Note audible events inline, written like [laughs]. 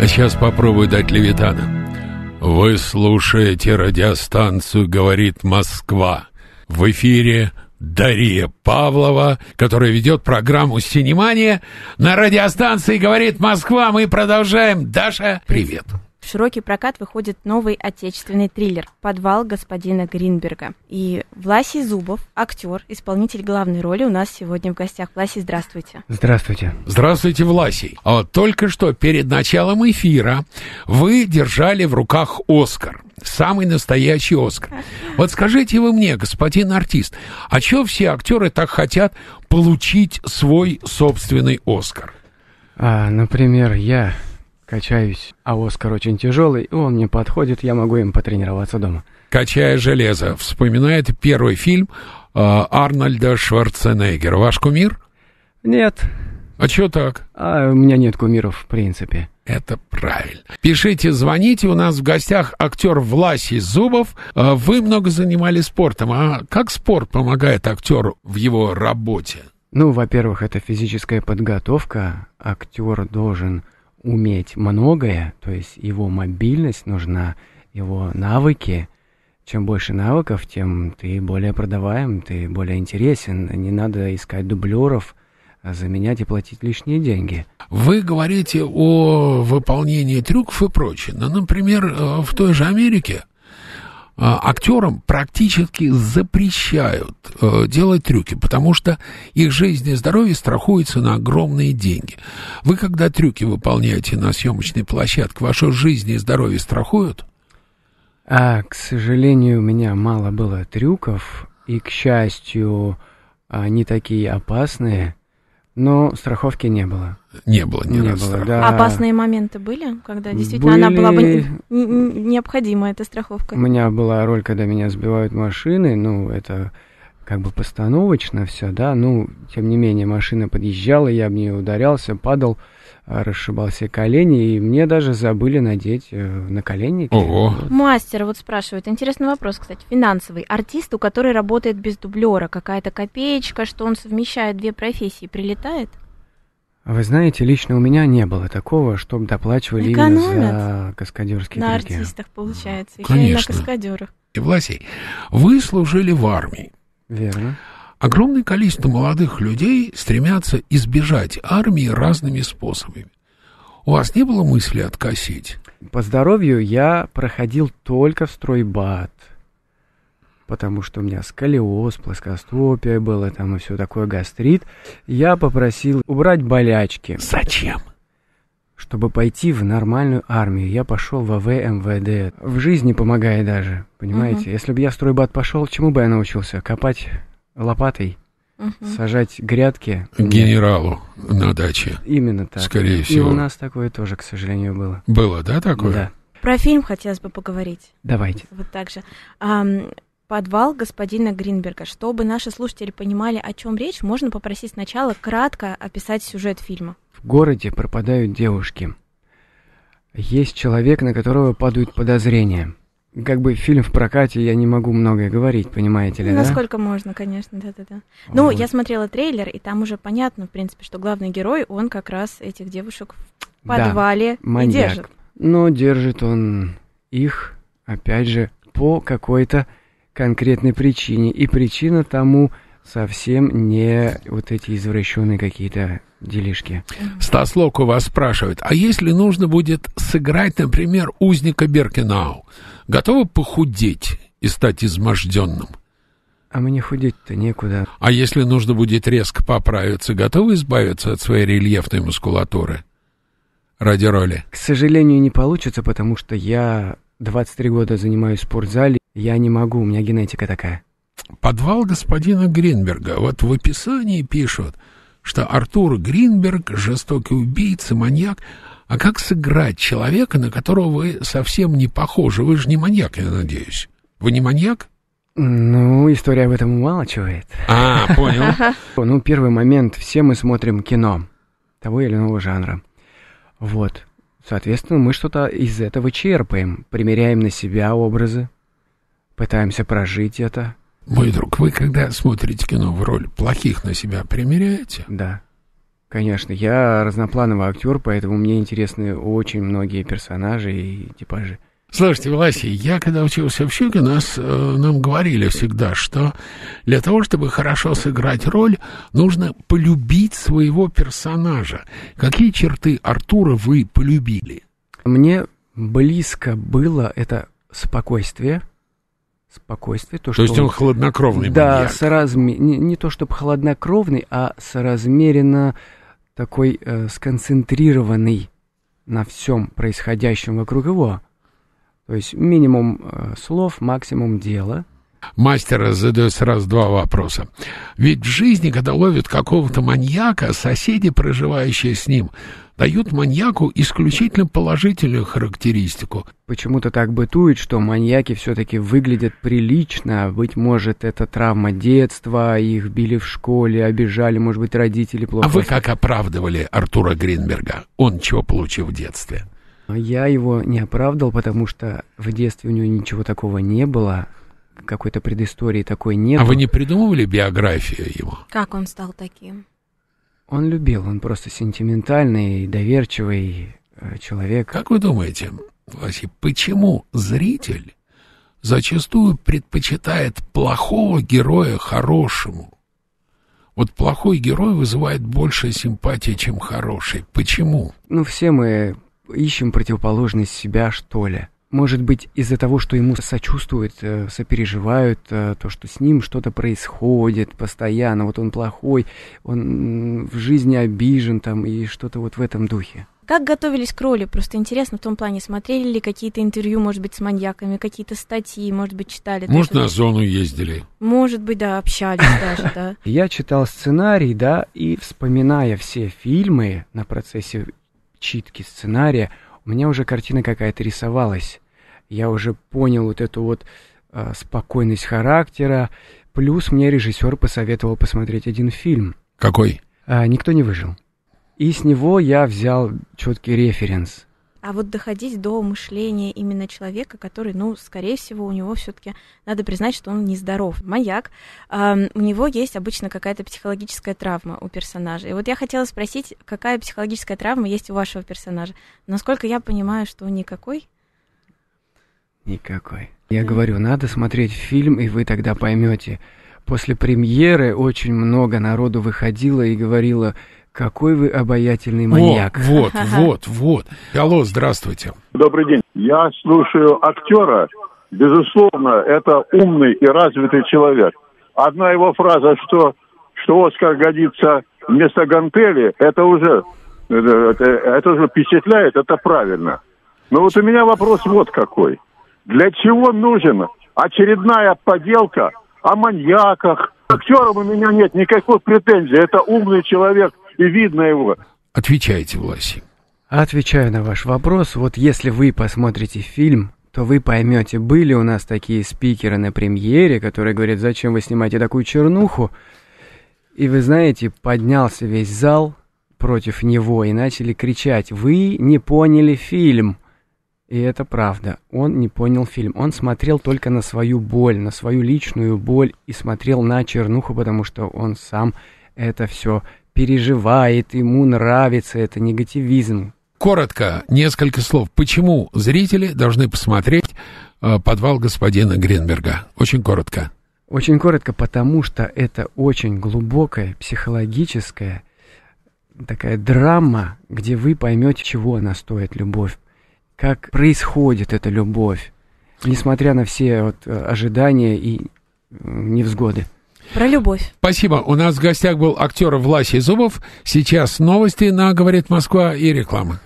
А сейчас попробую дать Левитана. Вы слушаете радиостанцию «Говорит Москва». В эфире Дарья Павлова, которая ведет программу «Синемания» на радиостанции «Говорит Москва». Мы продолжаем. Даша, привет. В широкий прокат выходит новый отечественный триллер «Подвал господина Гринберга». И Власий Зубов, актер, исполнитель главной роли у нас сегодня в гостях. Власий, здравствуйте. Здравствуйте. Здравствуйте, Власий. А вот только что перед началом эфира вы держали в руках «Оскар». Самый настоящий «Оскар». Вот скажите вы мне, господин артист, а чего все актеры так хотят получить свой собственный «Оскар»? А, например, я Качаюсь. А Оскар очень тяжелый, он мне подходит, я могу им потренироваться дома. «Качая железо» вспоминает первый фильм э, Арнольда Шварценеггера. Ваш кумир? Нет. А чё так? А у меня нет кумиров, в принципе. Это правильно. Пишите, звоните. У нас в гостях актер Власий Зубов. А, вы много занимались спортом. А как спорт помогает актеру в его работе? Ну, во-первых, это физическая подготовка. Актер должен уметь многое, то есть его мобильность нужна, его навыки. Чем больше навыков, тем ты более продаваем, ты более интересен. Не надо искать дублеров, а заменять и платить лишние деньги. Вы говорите о выполнении трюков и прочее. Но, ну, например, э, в той же Америке а, актерам практически запрещают э, делать трюки, потому что их жизнь и здоровье страхуются на огромные деньги. Вы, когда трюки выполняете на съемочной площадке, вашу жизнь и здоровье страхуют? А, к сожалению, у меня мало было трюков, и, к счастью, они такие опасные, но страховки не было. Не было ни не разу было, да. Опасные моменты были, когда действительно были... она была бы необходима, эта страховка? У меня была роль, когда меня сбивают машины, ну, это как бы постановочно все, да, ну, тем не менее, машина подъезжала, я об нее ударялся, падал, расшибался колени, и мне даже забыли надеть э, на колени. Ого. Мастер вот спрашивает, интересный вопрос, кстати, финансовый. Артист, у который работает без дублера, какая-то копеечка, что он совмещает две профессии, прилетает? Вы знаете, лично у меня не было такого, чтобы доплачивали Экономят. именно за каскадерские На трюки. артистах, получается, еще Конечно. и на каскадерах. И Власей, вы служили в армии. Верно. Огромное количество молодых людей стремятся избежать армии разными способами. У вас не было мысли откосить? По здоровью я проходил только в стройбат, потому что у меня сколиоз, плоскостопие было, там и все такое, гастрит. Я попросил убрать болячки. Зачем? чтобы пойти в нормальную армию. Я пошел в ВМВД. Эм в жизни помогает даже, понимаете? Угу. Если бы я в стройбат пошел, чему бы я научился? Копать лопатой угу. сажать грядки. Генералу на даче. Именно так. Скорее всего. И у нас такое тоже, к сожалению, было. Было, да, такое? Да. Про фильм хотелось бы поговорить. Давайте. Вот так же. Подвал господина Гринберга. Чтобы наши слушатели понимали, о чем речь, можно попросить сначала кратко описать сюжет фильма. В городе пропадают девушки. Есть человек, на которого падают подозрения как бы фильм в прокате, я не могу многое говорить, понимаете ли, Насколько да? можно, конечно, да-да-да. А, ну, вот. Ну, я смотрела трейлер, и там уже понятно, в принципе, что главный герой, он как раз этих девушек в подвале да, и держит. Но держит он их, опять же, по какой-то конкретной причине. И причина тому совсем не вот эти извращенные какие-то делишки. Стас Лок у вас спрашивает, а если нужно будет сыграть, например, узника Беркинау? готова похудеть и стать изможденным? А мне худеть-то некуда. А если нужно будет резко поправиться, готовы избавиться от своей рельефной мускулатуры? Ради роли. К сожалению, не получится, потому что я 23 года занимаюсь в спортзале, я не могу, у меня генетика такая. Подвал господина Гринберга. Вот в описании пишут, что Артур Гринберг — жестокий убийца, маньяк, а как сыграть человека, на которого вы совсем не похожи? Вы же не маньяк, я надеюсь. Вы не маньяк? Ну, история об этом умалчивает. А, понял. [laughs] Ну, первый момент. Все мы смотрим кино того или иного жанра. Вот. Соответственно, мы что-то из этого черпаем, примеряем на себя образы, пытаемся прожить это. Мой друг, вы когда смотрите кино в роль плохих на себя примеряете? Да. Конечно, я разноплановый актер, поэтому мне интересны очень многие персонажи и типажи. Слушайте, Власий, я когда учился в Щуке, нас, э, нам говорили всегда, что для того, чтобы хорошо сыграть роль, нужно полюбить своего персонажа. Какие черты Артура вы полюбили? Мне близко было это спокойствие. Спокойствие. То, то что есть он, он хладнокровный Да, маньяк. соразме... не, не то чтобы хладнокровный, а соразмеренно такой э, сконцентрированный на всем происходящем вокруг его. То есть минимум э, слов, максимум дела – мастера задаю сразу два вопроса. Ведь в жизни, когда ловят какого-то маньяка, соседи, проживающие с ним, дают маньяку исключительно положительную характеристику. Почему-то так бытует, что маньяки все-таки выглядят прилично. Быть может, это травма детства, их били в школе, обижали, может быть, родители плохо. А вы как оправдывали Артура Гринберга? Он чего получил в детстве? Я его не оправдал, потому что в детстве у него ничего такого не было какой-то предыстории такой нет. А вы не придумывали биографию его? Как он стал таким? Он любил, он просто сентиментальный, доверчивый э, человек. Как вы думаете, Василий, почему зритель зачастую предпочитает плохого героя хорошему? Вот плохой герой вызывает больше симпатии, чем хороший. Почему? Ну, все мы ищем противоположность себя, что ли. Может быть, из-за того, что ему сочувствуют, э, сопереживают, э, то, что с ним что-то происходит постоянно, вот он плохой, он в жизни обижен там и что-то вот в этом духе. Как готовились к роли? Просто интересно в том плане, смотрели ли какие-то интервью, может быть, с маньяками, какие-то статьи, может быть, читали? Может, на зону ездили? Может быть, да, общались даже, да. [laughs] Я читал сценарий, да, и вспоминая все фильмы на процессе читки сценария, у меня уже картина какая-то рисовалась я уже понял вот эту вот э, спокойность характера. Плюс мне режиссер посоветовал посмотреть один фильм. Какой? Э, Никто не выжил. И с него я взял четкий референс. А вот доходить до мышления именно человека, который, ну, скорее всего, у него все-таки надо признать, что он нездоров. Маяк, э, у него есть обычно какая-то психологическая травма у персонажа. И вот я хотела спросить, какая психологическая травма есть у вашего персонажа? Насколько я понимаю, что никакой? никакой. Я говорю, надо смотреть фильм, и вы тогда поймете. После премьеры очень много народу выходило и говорило, какой вы обаятельный маньяк. О, вот, [laughs] вот, вот. Алло, здравствуйте. Добрый день. Я слушаю актера. Безусловно, это умный и развитый человек. Одна его фраза, что, что Оскар годится вместо гантели, это уже, это, это уже впечатляет, это правильно. Но вот у меня вопрос вот какой. Для чего нужен очередная поделка о маньяках? К актерам у меня нет никаких претензий. Это умный человек, и видно его. Отвечайте, Власий. Отвечаю на ваш вопрос. Вот если вы посмотрите фильм, то вы поймете, были у нас такие спикеры на премьере, которые говорят, зачем вы снимаете такую чернуху. И вы знаете, поднялся весь зал против него и начали кричать, вы не поняли фильм. И это правда. Он не понял фильм. Он смотрел только на свою боль, на свою личную боль и смотрел на чернуху, потому что он сам это все переживает, ему нравится это негативизм. Коротко, несколько слов. Почему зрители должны посмотреть э, «Подвал господина Гринберга»? Очень коротко. Очень коротко, потому что это очень глубокая психологическая такая драма, где вы поймете, чего она стоит, любовь как происходит эта любовь, несмотря на все вот э, ожидания и э, невзгоды. Про любовь. Спасибо. У нас в гостях был актер Власий Зубов. Сейчас новости на «Говорит Москва» и реклама.